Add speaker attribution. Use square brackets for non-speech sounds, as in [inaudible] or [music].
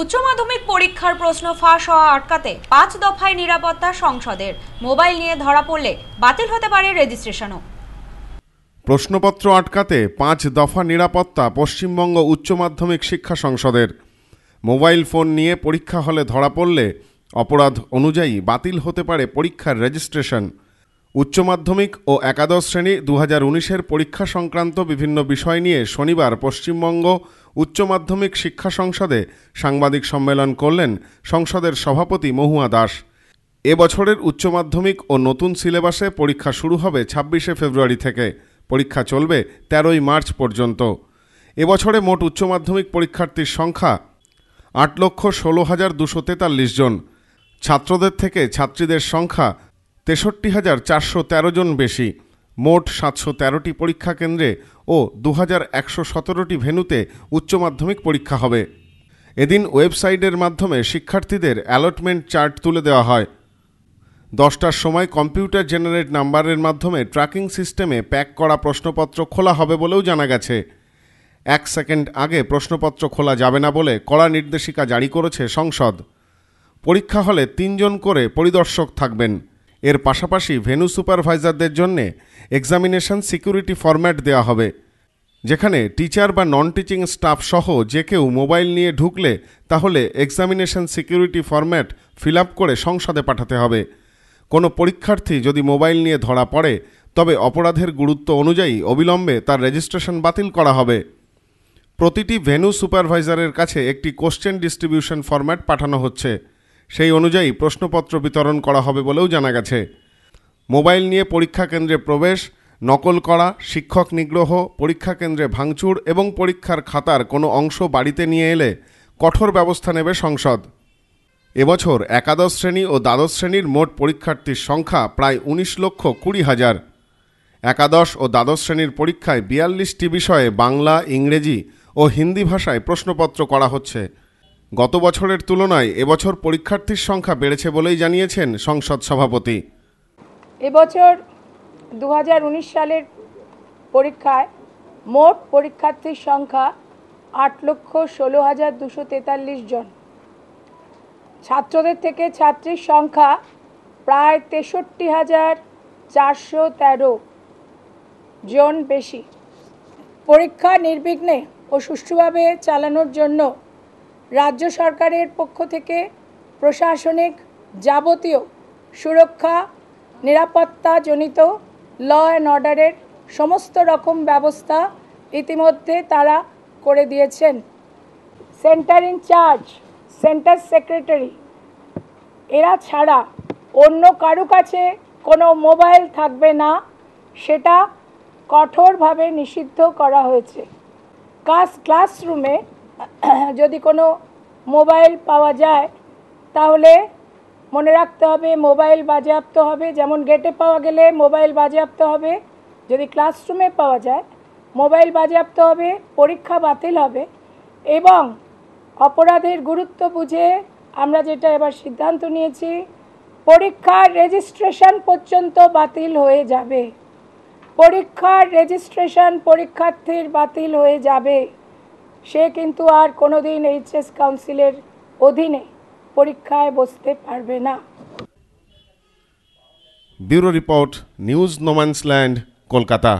Speaker 1: উচ্চমাধ্যমিক পরীক্ষার প্রশ্ন ফাঁস হওয়া আটকাতে পাঁচ দফায় নিরাপত্তা সংসদের মোবাইল নিয়ে ধরা পড়লে বাতিল হতে পারে রেজিস্ট্রেশনও
Speaker 2: প্রশ্নপত্র আটকাতে পাঁচ দফা নিরাপত্তা পশ্চিমবঙ্গ উচ্চ মাধ্যমিক শিক্ষা সংসদের মোবাইল ফোন নিয়ে পরীক্ষা হলে ধরা পড়লে অপরাধ অনুযায়ী বাতিল হতে পারে পরীক্ষার রেজিস্ট্রেশন উচ্চ মাধ্যমিক ও একাদশ শ্রেণী দু হাজার পরীক্ষা সংক্রান্ত বিভিন্ন বিষয় নিয়ে শনিবার পশ্চিমবঙ্গ উচ্চ মাধ্যমিক শিক্ষা সংসদে সাংবাদিক সম্মেলন করলেন সংসদের সভাপতি মহুয়া দাস এবছরের উচ্চ মাধ্যমিক ও নতুন সিলেবাসে পরীক্ষা শুরু হবে ছাব্বিশে ফেব্রুয়ারি থেকে পরীক্ষা চলবে তেরোই মার্চ পর্যন্ত এবছরে মোট উচ্চ মাধ্যমিক পরীক্ষার্থীর সংখ্যা আট লক্ষ ষোলো হাজার দুশো তেতাল্লিশ জন ছাত্রদের থেকে ছাত্রীদের সংখ্যা তেষট্টি হাজার চারশো তেরো জন বেশি মোট সাতশো তেরোটি পরীক্ষা কেন্দ্রে ও দু হাজার একশো সতেরোটি ভেনুতে উচ্চ মাধ্যমিক পরীক্ষা হবে এদিন ওয়েবসাইটের মাধ্যমে শিক্ষার্থীদের অ্যালটমেন্ট চার্ট তুলে দেওয়া হয় দশটার সময় কম্পিউটার জেনারেট নাম্বারের মাধ্যমে ট্র্যাকিং সিস্টেমে প্যাক করা প্রশ্নপত্র খোলা হবে বলেও জানা গেছে এক সেকেন্ড আগে প্রশ্নপত্র খোলা যাবে না বলে কড়া নির্দেশিকা জারি করেছে সংসদ পরীক্ষা হলে তিনজন করে পরিদর্শক থাকবেন এর পাশাপাশি ভেনু সুপারভাইজারদের জন্য এক্সামিনেশন সিকিউরিটি ফরম্যাট দেওয়া হবে যেখানে টিচার বা নন টিচিং স্টাফ সহ যে কেউ মোবাইল নিয়ে ঢুকলে তাহলে এক্সামিনেশন সিকিউরিটি ফরম্যাট ফিল করে সংসদে পাঠাতে হবে কোনো পরীক্ষার্থী যদি মোবাইল নিয়ে ধরা পড়ে তবে অপরাধের গুরুত্ব অনুযায়ী অবিলম্বে তার রেজিস্ট্রেশন বাতিল করা হবে প্রতিটি ভেনু সুপারভাইজারের কাছে একটি কোশ্চেন ডিস্ট্রিবিউশন ফরম্যাট পাঠানো হচ্ছে সেই অনুযায়ী প্রশ্নপত্র বিতরণ করা হবে বলেও জানা গেছে মোবাইল নিয়ে পরীক্ষা কেন্দ্রে প্রবেশ নকল করা শিক্ষক নিগ্রহ পরীক্ষা কেন্দ্রে ভাঙচুর এবং পরীক্ষার খাতার কোনো অংশ বাড়িতে নিয়ে এলে কঠোর ব্যবস্থা নেবে সংসদ এবছর একাদশ শ্রেণী ও দ্বাদশ শ্রেণীর মোট পরীক্ষার্থীর সংখ্যা প্রায় উনিশ লক্ষ কুড়ি হাজার একাদশ ও দ্বাদশ শ্রেণীর পরীক্ষায় বিয়াল্লিশটি বিষয়ে বাংলা ইংরেজি ও হিন্দি ভাষায় প্রশ্নপত্র করা হচ্ছে গত বছরের তুলনায় এবছর পরীক্ষার্থীর সংখ্যা বেড়েছে বলেই জানিয়েছেন সংসদ সভাপতি
Speaker 1: এবছর দু সালের পরীক্ষায় মোট পরীক্ষার্থীর সংখ্যা আট লক্ষ ষোলো হাজার দুশো তেতাল্লিশ জন ছাত্রদের থেকে ছাত্রীর সংখ্যা প্রায় তেষট্টি হাজার চারশো তেরো জন বেশি পরীক্ষা নির্বিঘ্নে ও সুষ্ঠুভাবে চালানোর জন্য রাজ্য সরকারের পক্ষ থেকে প্রশাসনিক যাবতীয় সুরক্ষা নিরাপত্তাজনিত ল অ্যান্ড অর্ডারের সমস্ত রকম ব্যবস্থা ইতিমধ্যে তারা করে দিয়েছেন সেন্টার ইনচার্জ সেন্টার সেক্রেটারি এরা ছাড়া অন্য কারো কাছে কোনো মোবাইল থাকবে না সেটা কঠোরভাবে নিষিদ্ধ করা হয়েছে কাজ ক্লাসরুমে [coughs] যদি কোনো মোবাইল পাওয়া যায় তাহলে মনে রাখতে হবে মোবাইল বাজেয়াপ্ত হবে যেমন গেটে পাওয়া গেলে মোবাইল বাজেয়াপ্ত হবে যদি ক্লাসরুমে পাওয়া যায় মোবাইল বাজেয়াপ্ত হবে পরীক্ষা বাতিল হবে এবং অপরাধের গুরুত্ব বুঝে আমরা যেটা এবার সিদ্ধান্ত নিয়েছি পরীক্ষার রেজিস্ট্রেশন পর্যন্ত বাতিল হয়ে যাবে পরীক্ষার রেজিস্ট্রেশন পরীক্ষার্থীর বাতিল হয়ে যাবে সে কিন্তু আর কোনো দিন এইচএস কাউন্সিলের অধীনে পরীক্ষায় বসতে পারবে না
Speaker 2: bureau report news no man's land Kolkata